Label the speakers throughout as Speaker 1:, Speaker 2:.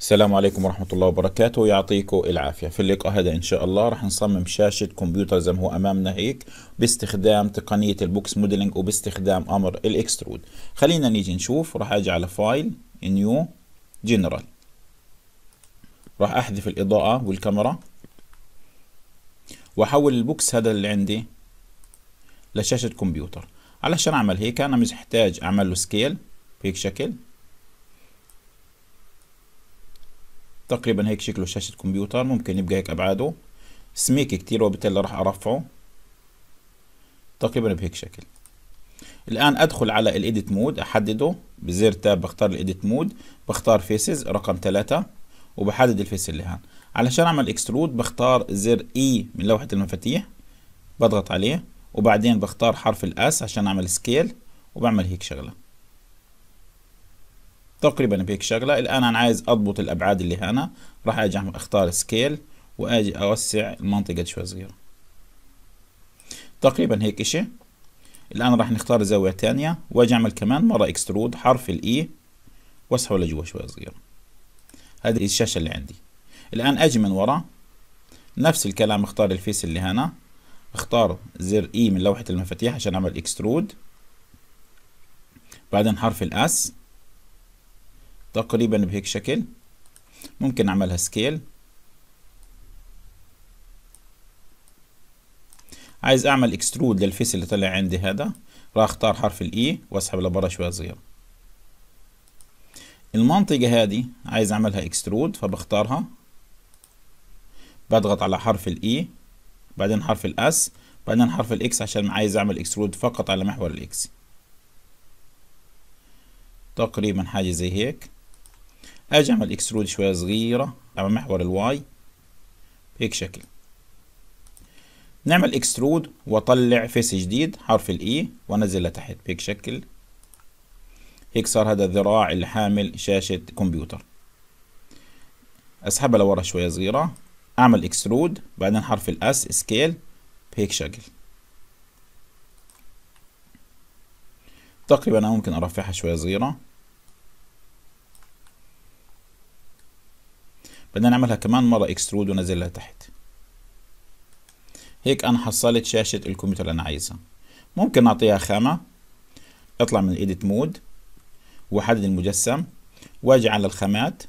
Speaker 1: السلام عليكم ورحمة الله وبركاته يعطيكم العافية في اللقاء هذا إن شاء الله رح نصمم شاشة كمبيوتر زي ما هو أمامنا هيك باستخدام تقنية البوكس موديلنج وباستخدام أمر الإكسترود خلينا نيجي نشوف رح أجي على فايل نيو جنرال راح أحذف الإضاءة والكاميرا وأحول البوكس هذا اللي عندي لشاشة كمبيوتر علشان اعمل هيك انا مش محتاج اعمل له سكيل بهيك شكل تقريبا هيك شكله شاشة كمبيوتر ممكن يبقى هيك ابعاده سميك كتير وبالتالي راح ارفعه تقريبا بهيك شكل الان ادخل على الايديت مود احدده بزر تاب بختار الايديت مود بختار فيسز رقم ثلاثة وبحدد الفيس اللي هان علشان اعمل اكسترود بختار زر اي e من لوحة المفاتيح بضغط عليه وبعدين بختار حرف الاس عشان اعمل سكيل وبعمل هيك شغله تقريبا بهيك شغله الان انا عايز اضبط الابعاد اللي هنا راح اجي اختار سكيل واجي اوسع المنطقه شوي صغيره تقريبا هيك اشي الان راح نختار زاويه ثانيه واجي اعمل كمان مره اكسترود حرف الاي e واسحبه لجوا شوي صغيره هذه الشاشه اللي عندي الان اجي من ورا نفس الكلام اختار الفيس اللي هنا اختار زر اي e من لوحة المفاتيح عشان اعمل اكسترود بعدين حرف الاس تقريبا بهيك شكل ممكن اعملها سكيل عايز اعمل اكسترود للفيس اللي طلع عندي هذا راح اختار حرف الاي e واسحب لبرا شوية صغيرة المنطقة هذه عايز اعملها اكسترود فبختارها بضغط على حرف الاي e. بعدين حرف الاس بعدين حرف الاكس عشان عايز اعمل اكسترود فقط على محور الاكس تقريبا حاجه زي هيك اجي اعمل اكسترود شويه صغيره على محور الواي بهيك شكل نعمل اكسترود واطلع فيس جديد حرف الاي e، وانزل لتحت بهيك شكل هيك صار هذا الذراع اللي حامل شاشه كمبيوتر اسحبها لورا شويه صغيره اعمل اكسترود بعدين حرف الاس سكيل بهيك شكل تقريبا انا ممكن ارفعها شويه صغيره بدنا نعملها كمان مرة اكسترود ونزلها تحت هيك انا حصلت شاشة الكمبيوتر اللي انا عايزها ممكن نعطيها خامة اطلع من الايديت مود واحدد المجسم واجي على الخامات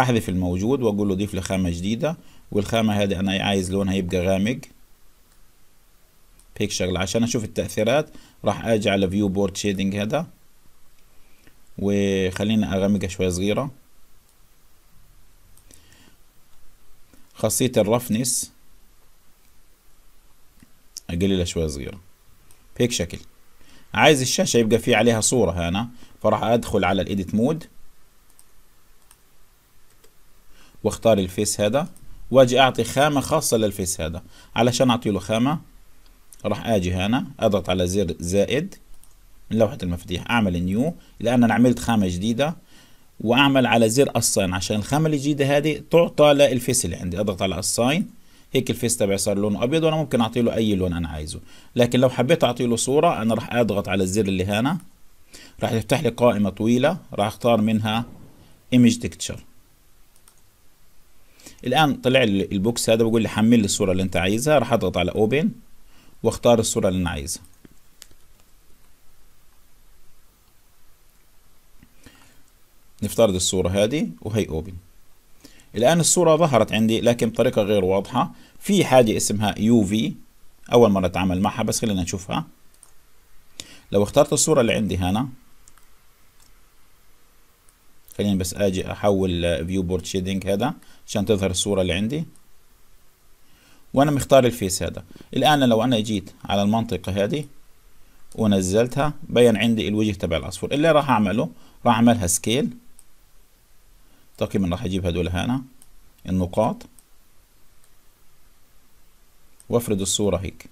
Speaker 1: احذف الموجود واقول له ضيف لي خامه جديدة والخامة هذه انا عايز لونها يبقى غامق هيك شغلة عشان اشوف التأثيرات راح اجي على فيو بورد شيدنج هذا وخلينا اغمقها شوية صغيرة خاصية الرفنس اقللها شوية صغيرة هيك شكل عايز الشاشة يبقى في عليها صورة هنا فراح ادخل على الايديت مود واختار الفيس هذا واجي اعطي خامه خاصه للفيس هذا علشان اعطي له خامه راح اجي هنا اضغط على زر زائد من لوحه المفاتيح اعمل نيو لان انا عملت خامه جديده واعمل على زر الصين عشان الخامه الجديده هذه تعطى للفيس اللي عندي اضغط على الصين هيك الفيس تبعي صار لونه ابيض وانا ممكن اعطي له اي لون انا عايزه لكن لو حبيت اعطي له صوره انا راح اضغط على الزر اللي هنا راح يفتح لي قائمه طويله راح اختار منها ايمج تكتشر الان طلع لي البوكس هذا بقول لي حمل لي الصوره اللي انت عايزها راح اضغط على اوبن واختار الصوره اللي انا عايزها نفترض الصوره هذه وهي اوبن الان الصوره ظهرت عندي لكن بطريقه غير واضحه في حاجه اسمها يو في اول مره اتعامل معها بس خلينا نشوفها لو اخترت الصوره اللي عندي هنا خليني بس اجي احول فيو بورد شيدنج هذا عشان تظهر الصورة اللي عندي وانا مختار الفيس هذا الان لو انا جيت على المنطقة هذه ونزلتها بين عندي الوجه تبع الاصفر اللي راح اعمله راح اعملها سكيل تقريبا راح اجيب هدول هنا النقاط وافرد الصورة هيك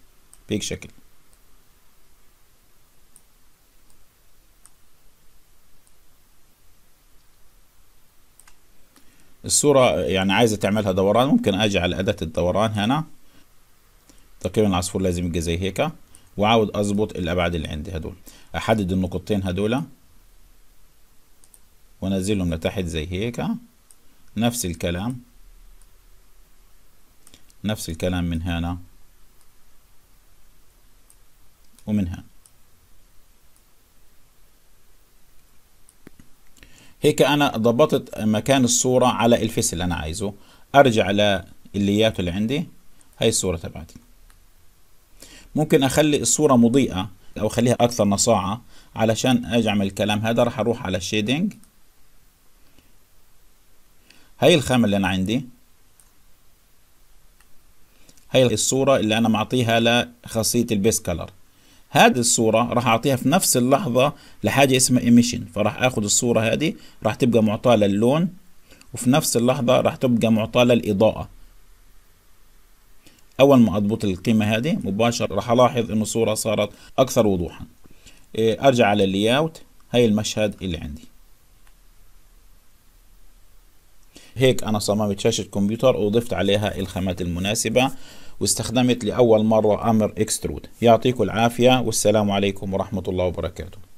Speaker 1: بهيك شكل الصورة يعني عايزة تعملها دوران ممكن أجي على أداة الدوران هنا تقريبا العصفور لازم يبقى زي هيك وعاود أظبط الأبعاد اللي عندي هدول أحدد النقطتين هدول وأنزلهم لتحت زي هيك نفس الكلام نفس الكلام من هنا ومن هنا هيك انا ضبطت مكان الصورة على الفيس اللي انا عايزه ارجع للياته اللي عندي هاي الصورة تبعتي ممكن اخلي الصورة مضيئة او اخليها اكثر نصاعة علشان اجي اعمل الكلام هذا راح اروح على الشيدنج هاي الخامة اللي انا عندي هاي الصورة اللي انا معطيها لخاصية البيس كلر هذه الصورة راح أعطيها في نفس اللحظة لحاجة اسمها إيميشن فراح أخذ الصورة هذه راح تبقى معطاة للون وفي نفس اللحظة راح تبقى معطاة للإضاءة أول ما أضبط القيمة هذه مباشرة راح ألاحظ إنه الصورة صارت أكثر وضوحا إيه، أرجع على أوت هاي المشهد اللي عندي هيك أنا صممت شاشة كمبيوتر وضفت عليها الخامات المناسبة واستخدمت لأول مرة أمر اكسترود يعطيكم العافية والسلام عليكم ورحمة الله وبركاته